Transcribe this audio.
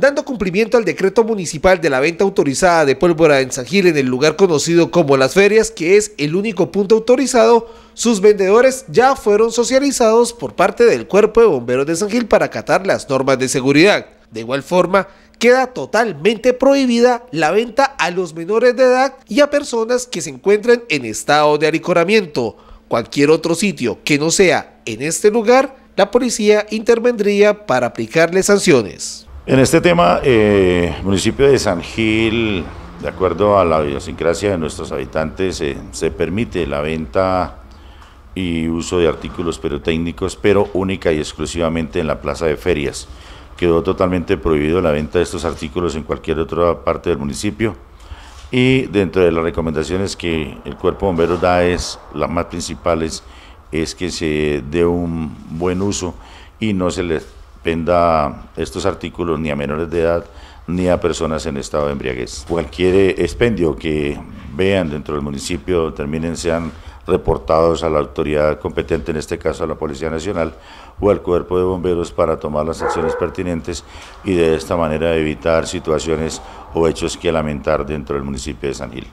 Dando cumplimiento al decreto municipal de la venta autorizada de pólvora en San Gil en el lugar conocido como Las Ferias, que es el único punto autorizado, sus vendedores ya fueron socializados por parte del Cuerpo de Bomberos de San Gil para acatar las normas de seguridad. De igual forma, queda totalmente prohibida la venta a los menores de edad y a personas que se encuentren en estado de alicoramiento. Cualquier otro sitio que no sea en este lugar, la policía intervendría para aplicarle sanciones. En este tema, eh, municipio de San Gil, de acuerdo a la idiosincrasia de nuestros habitantes, eh, se permite la venta y uso de artículos pirotécnicos, pero única y exclusivamente en la plaza de ferias. Quedó totalmente prohibido la venta de estos artículos en cualquier otra parte del municipio. Y dentro de las recomendaciones que el cuerpo Bombero da es, las más principales, es que se dé un buen uso y no se les venda estos artículos ni a menores de edad ni a personas en estado de embriaguez. Cualquier eh, expendio que vean dentro del municipio terminen sean reportados a la autoridad competente, en este caso a la Policía Nacional o al Cuerpo de Bomberos para tomar las acciones pertinentes y de esta manera evitar situaciones o hechos que lamentar dentro del municipio de San Gil.